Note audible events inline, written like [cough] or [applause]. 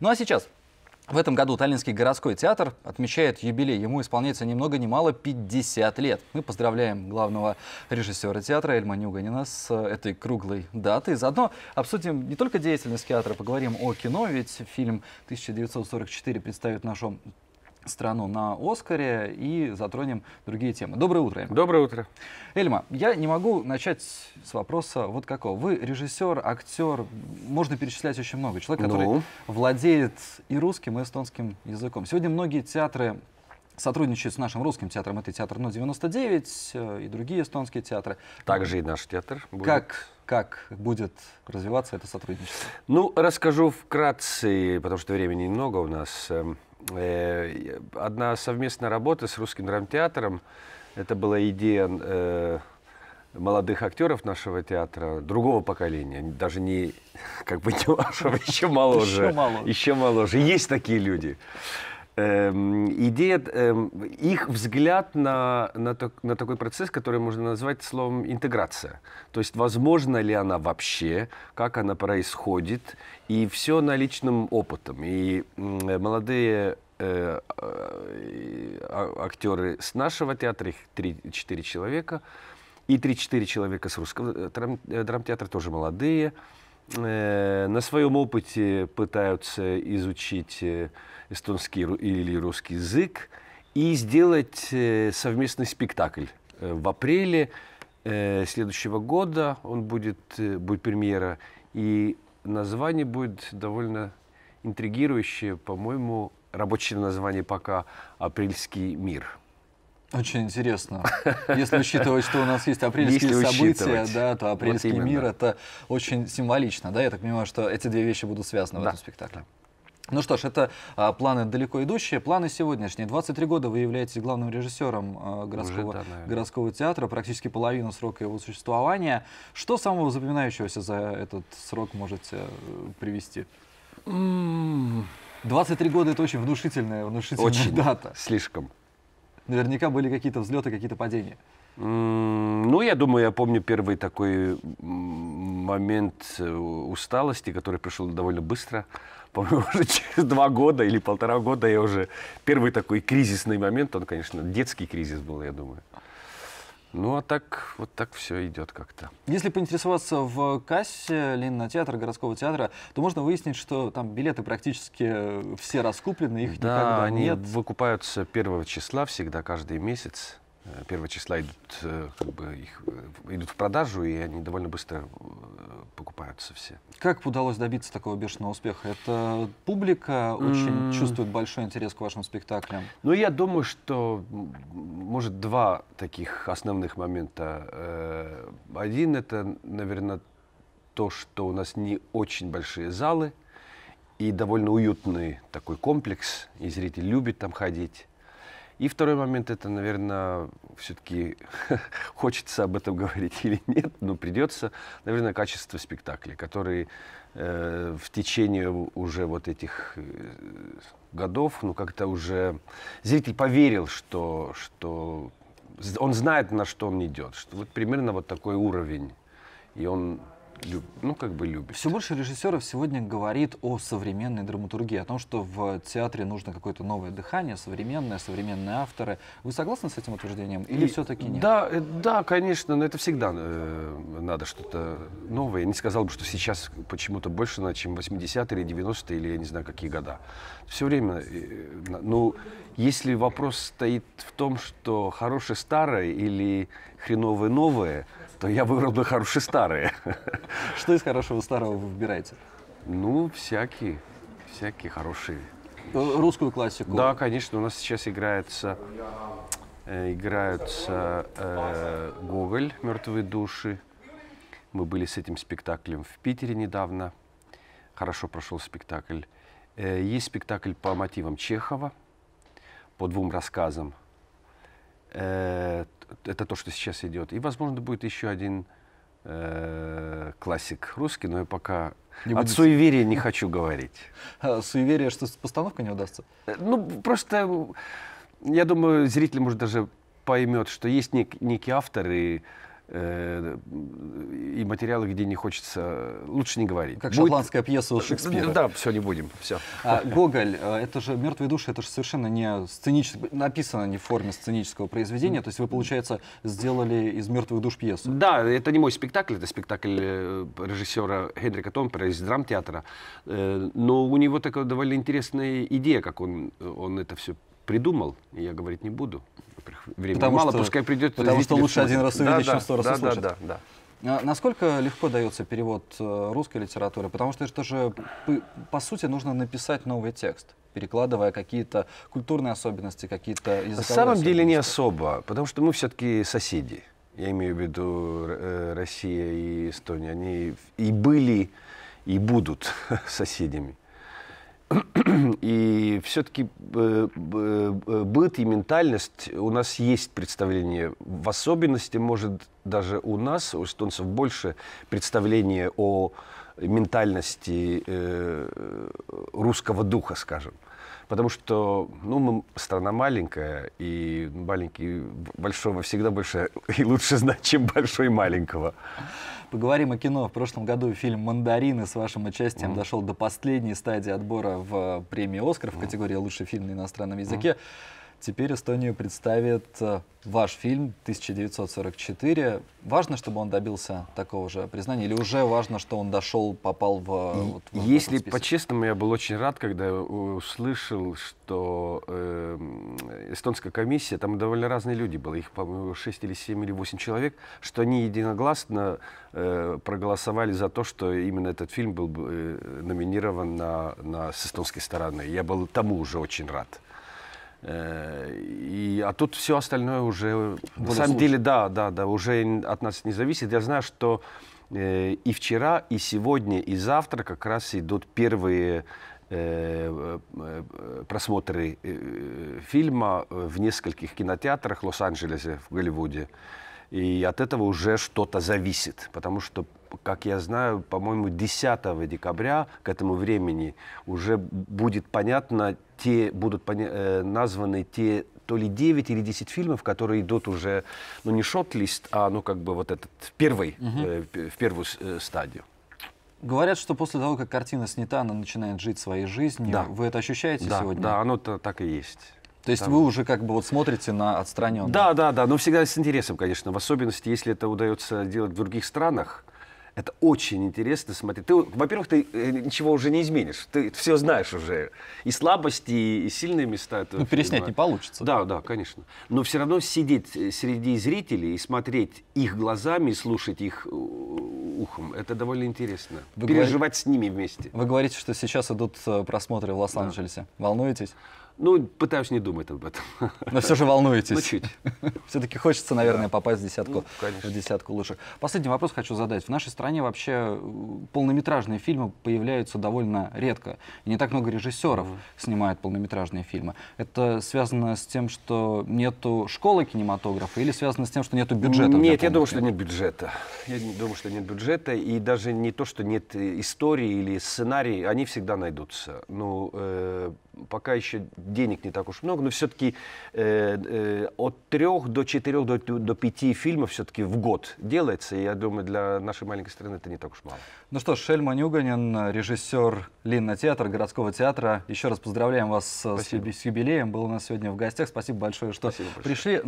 Ну а сейчас в этом году Таллинский городской театр отмечает юбилей. Ему исполняется ни много ни мало 50 лет. Мы поздравляем главного режиссера театра Эльма Нюганина с э, этой круглой датой. Заодно обсудим не только деятельность театра, поговорим о кино, ведь фильм «1944» представит нашу страну на Оскаре и затронем другие темы. Доброе утро, Эльма. Доброе утро. Эльма, я не могу начать с вопроса вот какого. Вы режиссер, актер, можно перечислять очень много. Человек, ну. который ну. владеет и русским, и эстонским языком. Сегодня многие театры сотрудничают с нашим русским театром. Это театр «Но-99» э, и другие эстонские театры. Также и наш театр будет. Как как будет развиваться это сотрудничество? Ну, расскажу вкратце, потому что времени немного у нас. Эм, Э, одна совместная работа с русским драмтеатром. Это была идея э, молодых актеров нашего театра, другого поколения, даже не [laughs] как бы не вашего, [laughs] еще моложе. Еще моложе. Еще моложе. Есть такие люди. Эм, идея, эм, их взгляд на, на, так, на такой процесс, который можно назвать словом интеграция. То есть, возможно ли она вообще, как она происходит, и все на личном опытом. И молодые э, а, э, актеры с нашего театра, их 3-4 человека, и 3-4 человека с русского э, драмтеатра, тоже молодые, Э, на своем опыте пытаются изучить э, эстонский или русский язык и сделать э, совместный спектакль. В апреле следующего года он будет, будет премьера, и название будет довольно интригирующее, по-моему, рабочее название пока «Апрельский мир». Очень интересно. Если учитывать, что у нас есть апрельские Если события, да, то апрельский вот мир это очень символично, да. Я так понимаю, что эти две вещи будут связаны да. в этом спектакле. Ну что ж, это а, планы далеко идущие, планы сегодняшние. 23 года вы являетесь главным режиссером а, городского, Уже, да, городского театра, практически половину срока его существования. Что самого запоминающегося за этот срок можете э, привести? 23 года это очень внушительная, внушительная очень дата. Слишком наверняка были какие-то взлеты, какие-то падения. Ну, я думаю, я помню первый такой момент э, усталости, который пришел довольно быстро. Помню, [laughs] уже через два года или полтора года я уже... Первый такой кризисный момент, он, конечно, детский кризис был, я думаю. Ну, а так, вот так все идет как-то. Если поинтересоваться в кассе Ленина театра, городского театра, то можно выяснить, что там билеты практически э, все раскуплены, их да, никогда они выкупаются первого числа всегда, каждый месяц. Э, Первого числа идут, э, как бы, их, э, идут в продажу, и они довольно быстро покупаются все. Как удалось добиться такого бешеного успеха? Это публика очень mm. чувствует большой интерес к вашим спектаклям? Ну, я думаю, что, может, два таких основных момента. Один — это, наверное, то, что у нас не очень большие залы и довольно уютный такой комплекс, и зритель любит там ходить. И второй момент, это, наверное, все-таки [laughs] хочется об этом говорить или нет, но придется, наверное, качество спектакля, который э, в течение уже вот этих э, годов, ну, как-то уже зритель поверил, что, что он знает, на что он идет, что вот примерно вот такой уровень, и он люб, ну как бы любит. Все больше режиссеров сегодня говорит о современной драматургии, о том, что в театре нужно какое-то новое дыхание, современное, современные авторы. Вы согласны с этим утверждением или все-таки нет? Да, э, да, конечно, но это всегда э, надо что-то новое. Я не сказал бы, что сейчас почему-то больше, чем 80-е или 90-е или я не знаю какие года. Все время, э, ну, если вопрос стоит в том, что хорошее старое или хреновое новое, то я выбрал бы хорошие старые. [laughs] Что из хорошего старого вы выбираете? Ну, всякие, всякие хорошие. Э, русскую классику? Да, конечно. У нас сейчас играется, э, играется э, Гоголь «Мертвые души». Мы были с этим спектаклем в Питере недавно. Хорошо прошел спектакль. Э, есть спектакль по мотивам Чехова, по двум рассказам – Э, это то, что сейчас идет. И, возможно, будет еще один э, классик русский, но я пока не От будет... суеверия не хочу говорить. Суеверия, а, суеверие, что постановка не удастся? Э, ну, просто, я думаю, зритель, может, даже поймет, что есть нек некий автор, и Э, и материалы, где не хочется, э, лучше не говорить. Как Будет... шотландская пьеса у Шекспира. Да, все, не будем, все. А, Гоголь, э, это же «Мертвые души», это же совершенно не сценич... написано не в форме сценического произведения, то есть вы, получается, сделали из «Мертвых душ» пьесу. Да, это не мой спектакль, это спектакль режиссера Хенрика Томпера из драмтеатра, но у него такая довольно интересная идея, как он, он это все придумал, я говорить не буду времени потому мало, что, пускай придет. Потому что лучше один раз увидеть, да, чем сто да, раз да, услышать. Да, да, да. А, насколько легко дается перевод э, русской литературы? Потому что это же, по, по сути, нужно написать новый текст перекладывая какие-то культурные особенности, какие-то языковые На самом деле не особо, потому что мы все-таки соседи. Я имею в виду э, Россия и Эстония. Они и были, и будут [laughs] соседями. [clears throat] И все-таки э, э, быт и ментальность у нас есть представление. В особенности, может, даже у нас, у эстонцев, больше представление о ментальности э, русского духа, скажем. Потому что, ну, мы страна маленькая, и маленький большого всегда больше [laughs] и лучше знать, чем большой маленького. Поговорим о кино. В прошлом году фильм «Мандарины» с вашим участием mm. дошел до последней стадии отбора в э, премии «Оскар» в категории «Лучший фильм на иностранном языке». Mm. Теперь Эстонию представит э, ваш фильм 1944. Важно, чтобы он добился такого же признания, или уже важно, что он дошел, попал в... Вот, в Если по-честному, я был очень рад, когда услышал, что э, эстонская комиссия, там довольно разные люди было, их, по-моему, 6 или 7 или 8 человек, что они единогласно э, проголосовали за то, что именно этот фильм был э, номинирован на, на, с эстонской стороны. Я был тому уже очень рад. Э, и, а тут все остальное уже... Было на самом лучше. деле, да, да, да, уже от нас не зависит. Я знаю, что э, и вчера, и сегодня, и завтра как раз идут первые э, э, просмотры э, фильма в нескольких кинотеатрах Лос-Анджелесе, в Голливуде. И от этого уже что-то зависит, потому что, как я знаю, по-моему, 10 декабря к этому времени уже будет понятно, те будут э, названы те то ли 9 или 10 фильмов, которые идут уже, ну не шот-лист, а ну как бы вот этот первый, угу. э, в первую э, стадию. Говорят, что после того, как картина снята, она начинает жить своей жизнью. Да. Вы это ощущаете да, сегодня? Да, оно -то так и есть. То есть Там... вы уже как бы вот смотрите на отстраненное? Да, да, да, но всегда с интересом, конечно, в особенности, если это удается делать в других странах, это очень интересно смотреть. Ты, во-первых, ты э, ничего уже не изменишь. Ты все знаешь уже. И слабости, и сильные места. Этого ну, переснять фильма. не получится. Да, да, конечно. Но все равно сидеть э, среди зрителей и смотреть их глазами, и слушать их э, ухом, это довольно интересно. Вы Переживать говор... с ними вместе. Вы говорите, что сейчас идут просмотры в Лос-Анджелесе. Да. Волнуетесь? Ну, пытаюсь не думать об этом. [laughs] Но все же волнуетесь. Ну, чуть. [laughs] Все-таки хочется, наверное, да. попасть в десятку, ну, в десятку лучших. Последний вопрос хочу задать. В нашей стране вообще э, полнометражные фильмы появляются довольно редко. И не так много режиссеров mm -hmm. снимают полнометражные фильмы. Это связано с тем, что нету школы кинематографа или связано с тем, что нету бюджета? Нет, я думаю, что нет бюджета. Я не думаю, что нет бюджета. И даже не то, что нет э, истории или сценарий, они всегда найдутся. Ну, э пока еще денег не так уж много, но все-таки э, э, от трех до четырех, до, до пяти фильмов все-таки в год делается. И я думаю, для нашей маленькой страны это не так уж мало. Ну что ж, Шельма Нюганин, режиссер Линна Театра, городского театра. Еще раз поздравляем вас Спасибо. с юбилеем. Был у нас сегодня в гостях. Спасибо большое, что Спасибо большое. пришли.